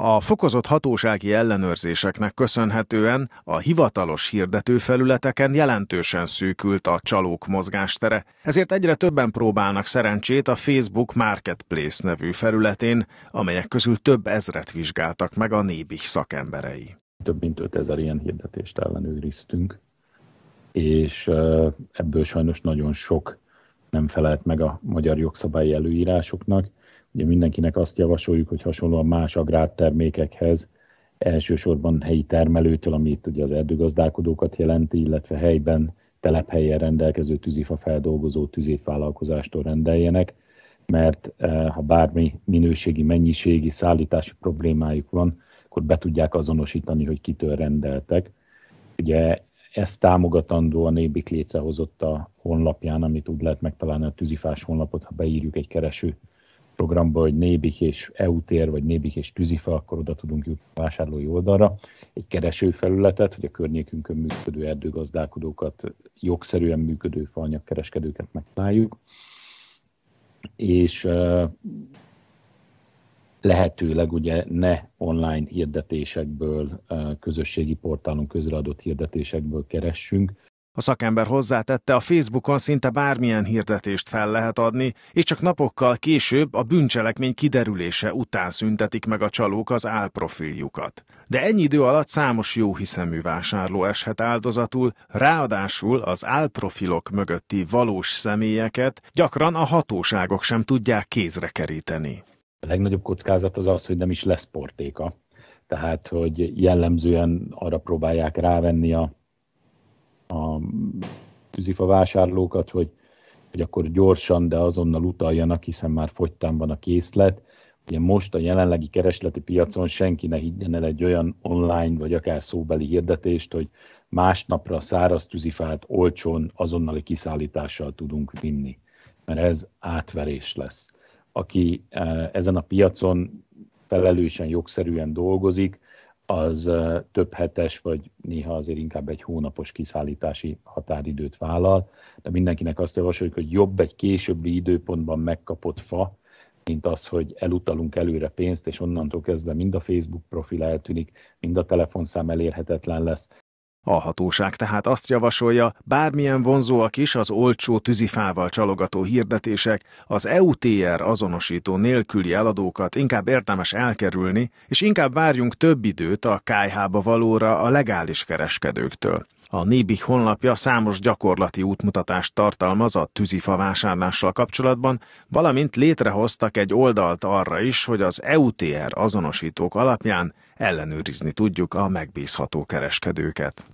A fokozott hatósági ellenőrzéseknek köszönhetően a hivatalos hirdetőfelületeken jelentősen szűkült a csalók mozgástere, ezért egyre többen próbálnak szerencsét a Facebook Marketplace nevű felületén, amelyek közül több ezret vizsgáltak meg a nébih szakemberei. Több mint 5000 ilyen hirdetést ellenőriztünk, és ebből sajnos nagyon sok nem felelt meg a magyar jogszabályi előírásoknak, Ugye mindenkinek azt javasoljuk, hogy hasonlóan más agrártermékekhez elsősorban helyi termelőtől, ami itt ugye az erdőgazdálkodókat jelenti, illetve helyben, telephelyen rendelkező tűzifa feldolgozó tűzévvállalkozástól rendeljenek, mert eh, ha bármi minőségi, mennyiségi, szállítási problémájuk van, akkor be tudják azonosítani, hogy kitől rendeltek. Ugye ezt támogatandó a Nébik létrehozott a honlapján, amit úgy lehet megtalálni a tűzifás honlapot, ha beírjuk egy kereső programba, hogy Nébik és EU-tér, vagy Nébik és Tűzifa, akkor oda tudunk jutni a vásárlói oldalra, egy keresőfelületet, hogy a környékünkön működő erdőgazdálkodókat, jogszerűen működő faanyagkereskedőket megtaláljuk, és lehetőleg ugye ne online hirdetésekből, közösségi portálon közreadott hirdetésekből keressünk, a szakember hozzátette, a Facebookon szinte bármilyen hirdetést fel lehet adni, és csak napokkal később a bűncselekmény kiderülése után szüntetik meg a csalók az álprofiljukat. De ennyi idő alatt számos jóhiszemű vásárló eshet áldozatul, ráadásul az álprofilok mögötti valós személyeket gyakran a hatóságok sem tudják kézre keríteni. A legnagyobb kockázat az az, hogy nem is lesz portéka. Tehát, hogy jellemzően arra próbálják rávenni a a tűzifa vásárlókat, hogy, hogy akkor gyorsan, de azonnal utaljanak, hiszen már fogytán van a készlet. Ugye most a jelenlegi keresleti piacon senki ne higgyen el egy olyan online vagy akár szóbeli hirdetést, hogy másnapra száraz tűzifát olcsón azonnali kiszállítással tudunk vinni, mert ez átverés lesz. Aki eh, ezen a piacon felelősen, jogszerűen dolgozik, az több hetes, vagy néha azért inkább egy hónapos kiszállítási határidőt vállal, de mindenkinek azt javasoljuk, hogy jobb egy későbbi időpontban megkapott fa, mint az, hogy elutalunk előre pénzt, és onnantól kezdve mind a Facebook profil eltűnik, mind a telefonszám elérhetetlen lesz, a hatóság tehát azt javasolja, bármilyen vonzóak is az olcsó tűzifával csalogató hirdetések, az EUTR azonosító nélküli eladókat inkább érdemes elkerülni, és inkább várjunk több időt a kájhába valóra a legális kereskedőktől. A Nébih honlapja számos gyakorlati útmutatást tartalmaz a tűzifa vásárlással kapcsolatban, valamint létrehoztak egy oldalt arra is, hogy az EUTR azonosítók alapján ellenőrizni tudjuk a megbízható kereskedőket.